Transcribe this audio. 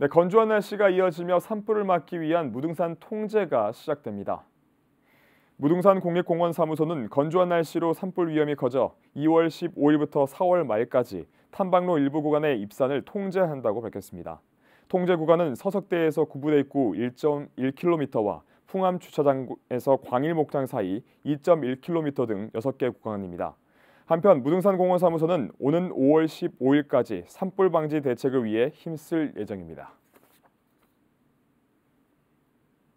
네, 건조한 날씨가 이어지며 산불을 막기 위한 무등산 통제가 시작됩니다. 무등산 공립공원사무소는 건조한 날씨로 산불 위험이 커져 2월 15일부터 4월 말까지 탐방로 일부 구간의 입산을 통제한다고 밝혔습니다. 통제 구간은 서석대에서 구부대 입구 1.1km와 풍암 주차장에서 광일목장 사이 2.1km 등 6개 구간입니다. 한편 무등산공원사무소는 오는 5월 15일까지 산불 방지 대책을 위해 힘쓸 예정입니다.